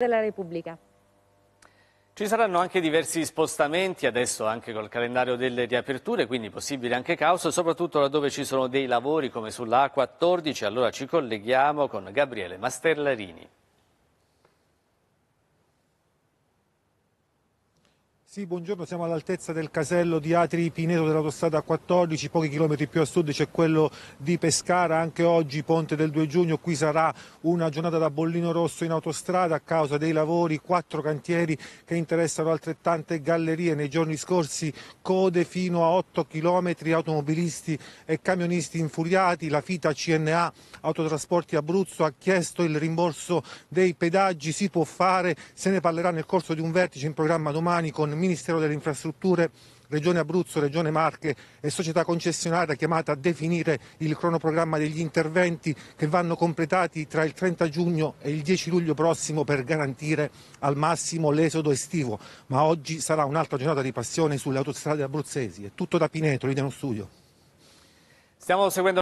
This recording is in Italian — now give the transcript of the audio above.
della Repubblica. Ci saranno anche diversi spostamenti adesso anche col calendario delle riaperture, quindi possibile anche caos, soprattutto laddove ci sono dei lavori come sulla A14. Allora ci colleghiamo con Gabriele Mastellarini. Sì, buongiorno, siamo all'altezza del casello di Atri Pineto dell'autostrada 14, pochi chilometri più a sud c'è quello di Pescara, anche oggi ponte del 2 giugno, qui sarà una giornata da bollino rosso in autostrada a causa dei lavori, quattro cantieri che interessano altrettante gallerie, nei giorni scorsi code fino a 8 chilometri, automobilisti e camionisti infuriati, la FITA CNA Autotrasporti Abruzzo ha chiesto il rimborso dei pedaggi, si può fare, se ne parlerà nel corso di un vertice in programma domani con Ministero delle Infrastrutture Regione Abruzzo, Regione Marche e società concessionaria chiamata a definire il cronoprogramma degli interventi che vanno completati tra il 30 giugno e il 10 luglio prossimo per garantire al massimo l'esodo estivo. Ma oggi sarà un'altra giornata di passione sulle autostrade abruzzesi. È tutto da Pineto, lì nello studio.